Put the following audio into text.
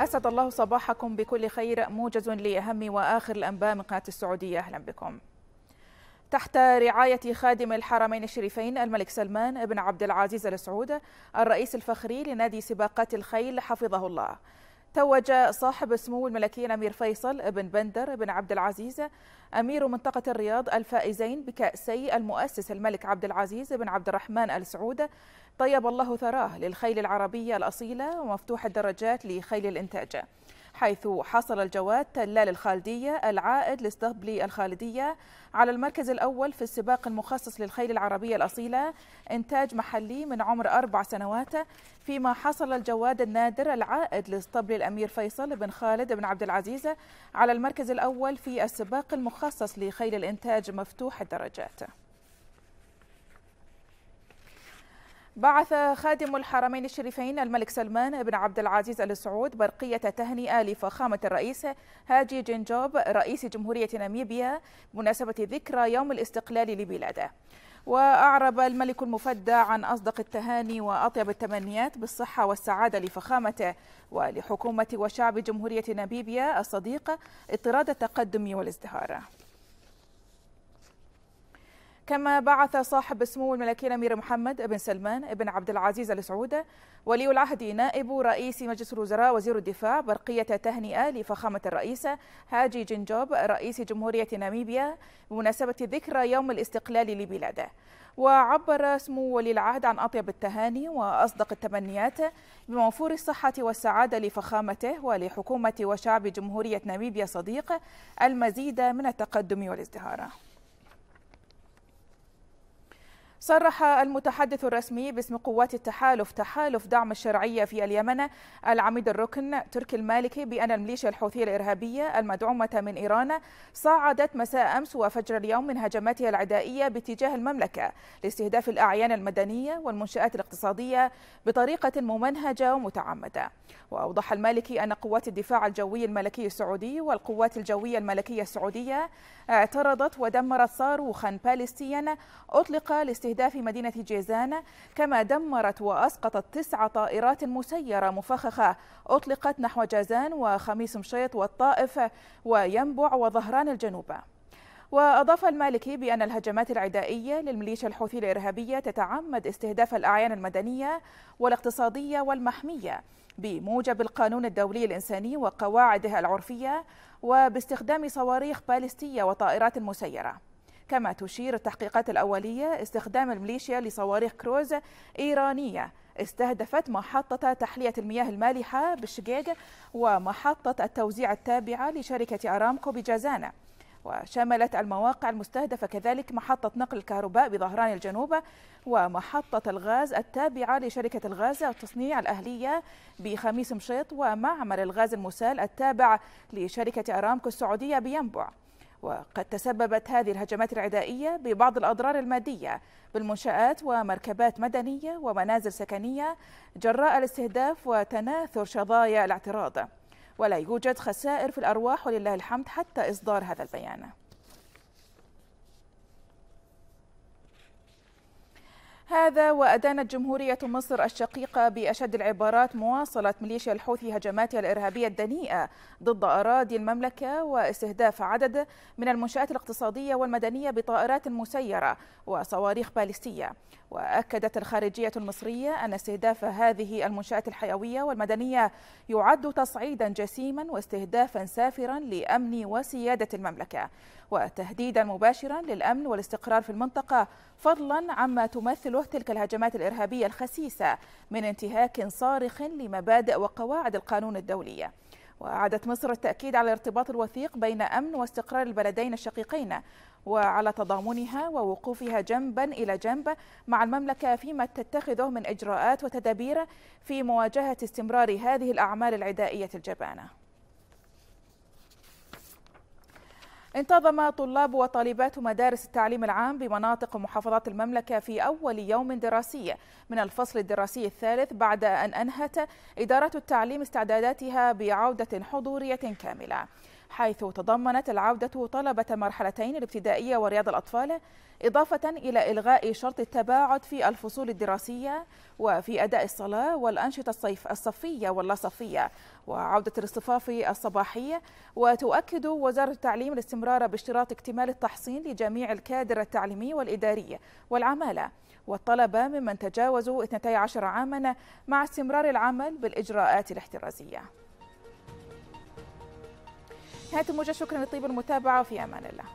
أسعد الله صباحكم بكل خير موجز لأهم وآخر الأنباء من قناة السعودية أهلا بكم تحت رعاية خادم الحرمين الشريفين الملك سلمان بن عبد العزيز السعود الرئيس الفخري لنادي سباقات الخيل حفظه الله توج صاحب سمو الملكية الأمير فيصل بن بندر بن عبد العزيز أمير منطقة الرياض الفائزين بكأسي المؤسس الملك عبد العزيز بن عبد الرحمن آل سعود طيب الله ثراه للخيل العربية الأصيلة ومفتوح الدرجات لخيل الإنتاج حيث حصل الجواد تلال الخالدية العائد لاستقبلي الخالدية على المركز الأول في السباق المخصص للخيل العربية الأصيلة إنتاج محلي من عمر أربع سنوات فيما حصل الجواد النادر العائد لاسطبل الأمير فيصل بن خالد بن عبد العزيز على المركز الأول في السباق المخصص لخيل الإنتاج مفتوح الدرجات بعث خادم الحرمين الشريفين الملك سلمان بن عبد العزيز ال سعود برقية تهنئة لفخامة الرئيس هاجي جنجوب رئيس جمهورية ناميبيا بمناسبة ذكرى يوم الاستقلال لبلاده. وأعرب الملك المفدى عن أصدق التهاني وأطيب التمنيات بالصحة والسعادة لفخامته ولحكومة وشعب جمهورية ناميبيا الصديقة اطراد التقدم والازدهار كما بعث صاحب السمو الملكي الامير محمد بن سلمان بن عبد العزيز ال سعود ولي العهد نائب رئيس مجلس الوزراء وزير الدفاع برقيه تهنئه لفخامه الرئيس هاجي جنجوب رئيس جمهوريه ناميبيا بمناسبه ذكرى يوم الاستقلال لبلاده. وعبر سمو ولي العهد عن أطيب التهاني وأصدق التمنيات بموفور الصحة والسعادة لفخامته ولحكومة وشعب جمهورية ناميبيا صديق المزيد من التقدم والازدهار صرح المتحدث الرسمي باسم قوات التحالف تحالف دعم الشرعية في اليمن العميد الركن تركي المالكي بأن الميليشيا الحوثية الإرهابية المدعومة من إيران صعدت مساء أمس وفجر اليوم من هجماتها العدائية باتجاه المملكة لاستهداف الأعيان المدنية والمنشآت الاقتصادية بطريقة ممنهجة ومتعمدة وأوضح المالكي أن قوات الدفاع الجوي الملكي السعودي والقوات الجوية الملكية السعودية اعترضت ودمرت صاروخا باليستيا أطلق لاستهداف الوحيدة في مدينة جيزان كما دمرت وأسقطت تسع طائرات مسيرة مفخخة أطلقت نحو جازان وخميس مشيط والطائف وينبع وظهران الجنوب وأضاف المالكي بأن الهجمات العدائية للميليشيا الحوثي الإرهابية تتعمد استهداف الأعيان المدنية والاقتصادية والمحمية بموجب القانون الدولي الإنساني وقواعده العرفية وباستخدام صواريخ باليستية وطائرات مسيرة كما تشير التحقيقات الأولية استخدام الميليشيا لصواريخ كروز إيرانية استهدفت محطة تحلية المياه المالحة بالشقيق ومحطة التوزيع التابعة لشركة أرامكو بجازانة وشملت المواقع المستهدفة كذلك محطة نقل الكهرباء بظهران الجنوب ومحطة الغاز التابعة لشركة الغاز والتصنيع الأهلية بخميس مشيط ومعمل الغاز المسال التابع لشركة أرامكو السعودية بينبع وقد تسببت هذه الهجمات العدائية ببعض الأضرار المادية بالمنشآت ومركبات مدنية ومنازل سكنية جراء الاستهداف وتناثر شظايا الاعتراض ولا يوجد خسائر في الأرواح ولله الحمد حتى إصدار هذا البيان هذا وأدانت جمهورية مصر الشقيقة بأشد العبارات مواصلة ميليشيا الحوثي هجماتها الإرهابية الدنيئة ضد أراضي المملكة واستهداف عدد من المنشآت الاقتصادية والمدنية بطائرات مسيرة وصواريخ باليستية وأكدت الخارجية المصرية أن استهداف هذه المنشآت الحيوية والمدنية يعد تصعيدا جسيما واستهدافا سافرا لأمن وسيادة المملكة وتهديدا مباشرا للأمن والاستقرار في المنطقة فضلا عما تمثله تلك الهجمات الإرهابية الخسيسة من انتهاك صارخ لمبادئ وقواعد القانون الدولية وأعادت مصر التأكيد على الارتباط الوثيق بين أمن واستقرار البلدين الشقيقين وعلى تضامنها ووقوفها جنبا إلى جنب مع المملكة فيما تتخذه من إجراءات وتدابير في مواجهة استمرار هذه الأعمال العدائية الجبانة انتظم طلاب وطالبات مدارس التعليم العام بمناطق محافظات المملكة في أول يوم دراسي من الفصل الدراسي الثالث بعد أن أنهت إدارة التعليم استعداداتها بعودة حضورية كاملة حيث تضمنت العودة طلبة مرحلتين الابتدائية ورياض الأطفال إضافة إلى إلغاء شرط التباعد في الفصول الدراسية وفي أداء الصلاة والأنشطة الصيف الصفية واللا صفية وعودة الاصطفاف الصباحي وتؤكد وزارة التعليم الاستمرار باشتراط اكتمال التحصين لجميع الكادر التعليمي والإداري والعمالة والطلبة ممن تجاوزوا 12 عاما مع استمرار العمل بالإجراءات الاحترازية نهاية الموجة شكرا لطيب المتابعة وفي أمان الله